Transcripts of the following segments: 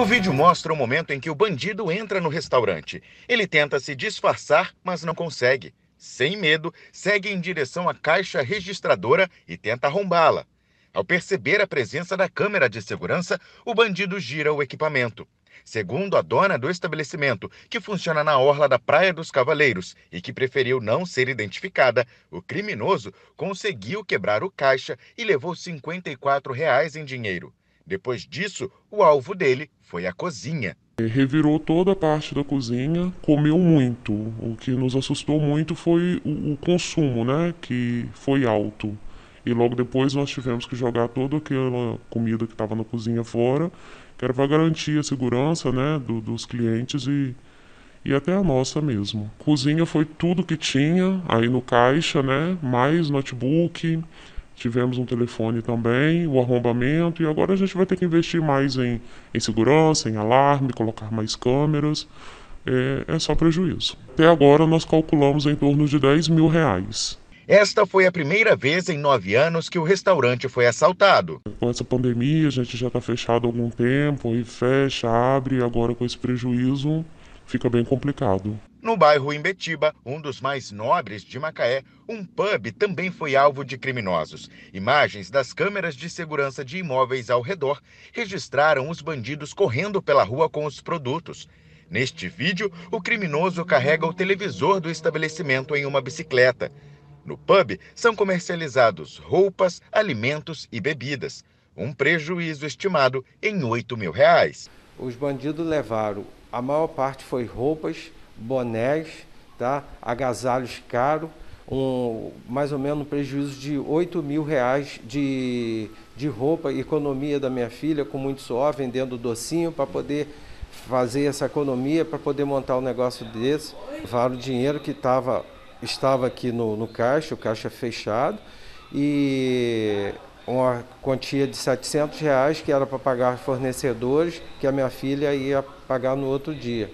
O vídeo mostra o momento em que o bandido entra no restaurante. Ele tenta se disfarçar, mas não consegue. Sem medo, segue em direção à caixa registradora e tenta arrombá-la. Ao perceber a presença da câmera de segurança, o bandido gira o equipamento. Segundo a dona do estabelecimento, que funciona na orla da Praia dos Cavaleiros e que preferiu não ser identificada, o criminoso conseguiu quebrar o caixa e levou R$ 54 em dinheiro. Depois disso, o alvo dele foi a cozinha. Revirou toda a parte da cozinha, comeu muito. O que nos assustou muito foi o, consumo, né? Que foi alto. E logo depois nós tivemos que jogar toda aquela comida que estava na cozinha fora, que era para garantir a segurança né, do, dos clientes e, e até a nossa mesmo. Cozinha foi tudo que tinha aí no caixa, né? Mais notebook, tivemos um telefone também, o arrombamento, e agora a gente vai ter que investir mais em, em segurança, em alarme, colocar mais câmeras. É, é só prejuízo. Até agora nós calculamos em torno de 10 mil reais. Esta foi a primeira vez em nove anos que o restaurante foi assaltado. Com essa pandemia, a gente já está fechado há algum tempo, e fecha, abre, agora com esse prejuízo fica bem complicado. No bairro Imbetiba, um dos mais nobres de Macaé, um pub também foi alvo de criminosos. Imagens das câmeras de segurança de imóveis ao redor registraram os bandidos correndo pela rua com os produtos. Neste vídeo, o criminoso carrega o televisor do estabelecimento em uma bicicleta. No pub, são comercializados roupas, alimentos e bebidas. Um prejuízo estimado em 8 mil reais. Os bandidos levaram, a maior parte foi roupas, bonés, tá? agasalhos caros, um, mais ou menos um prejuízo de 8 mil reais de, de roupa, economia da minha filha, com muito suor, vendendo docinho para poder fazer essa economia, para poder montar um negócio desse. Vale o dinheiro que tava, estava aqui no, no caixa, o caixa fechado, e uma quantia de 700 reais que era para pagar fornecedores, que a minha filha ia pagar no outro dia.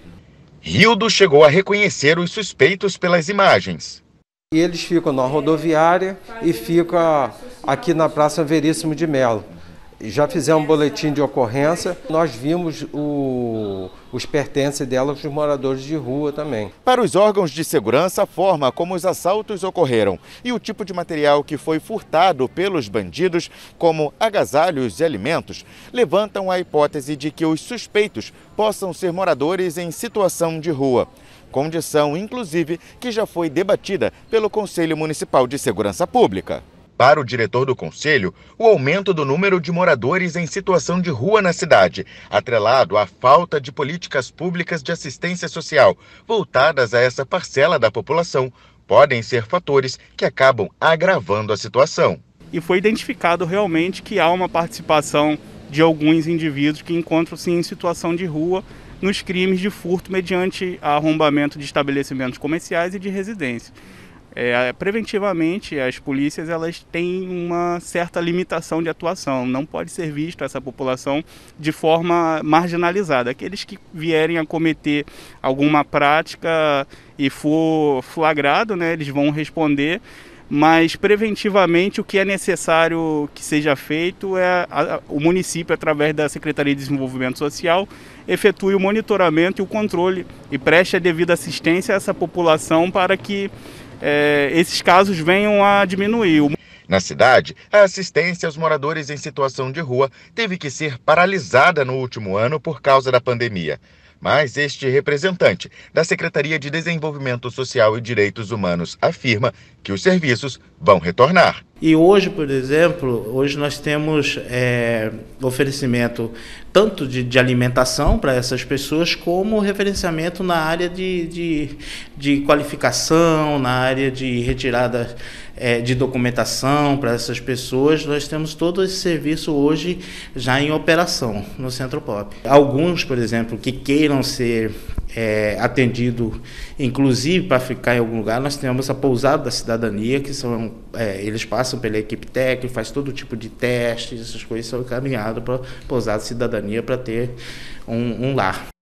Rildo chegou a reconhecer os suspeitos pelas imagens. eles ficam na rodoviária e fica aqui na Praça Veríssimo de Melo. Já fizemos um boletim de ocorrência, nós vimos o os pertences dela para os moradores de rua também. Para os órgãos de segurança, a forma como os assaltos ocorreram e o tipo de material que foi furtado pelos bandidos, como agasalhos e alimentos, levantam a hipótese de que os suspeitos possam ser moradores em situação de rua. Condição, inclusive, que já foi debatida pelo Conselho Municipal de Segurança Pública. Para o diretor do conselho, o aumento do número de moradores em situação de rua na cidade, atrelado à falta de políticas públicas de assistência social voltadas a essa parcela da população, podem ser fatores que acabam agravando a situação. E foi identificado realmente que há uma participação de alguns indivíduos que encontram-se em situação de rua nos crimes de furto mediante arrombamento de estabelecimentos comerciais e de residência. É, preventivamente, as polícias elas têm uma certa limitação de atuação. Não pode ser visto essa população de forma marginalizada. Aqueles que vierem a cometer alguma prática e for flagrado, né, eles vão responder mas preventivamente o que é necessário que seja feito é a, a, o município, através da Secretaria de Desenvolvimento Social, efetue o monitoramento e o controle e preste a devida assistência a essa população para que é, esses casos venham a diminuir. Na cidade, a assistência aos moradores em situação de rua teve que ser paralisada no último ano por causa da pandemia. Mas este representante da Secretaria de Desenvolvimento Social e Direitos Humanos afirma que os serviços vão retornar. E hoje, por exemplo, hoje nós temos é, oferecimento tanto de, de alimentação para essas pessoas, como referenciamento na área de, de, de qualificação, na área de retirada é, de documentação para essas pessoas, nós temos todo esse serviço hoje já em operação no Centro Pop. Alguns, por exemplo, que queiram ser é, atendido, inclusive para ficar em algum lugar, nós temos a pousada da cidadania, que são é, eles passam pela equipe técnica, faz todo tipo de testes, essas coisas são encaminhadas para pousada da cidadania para ter um, um lar.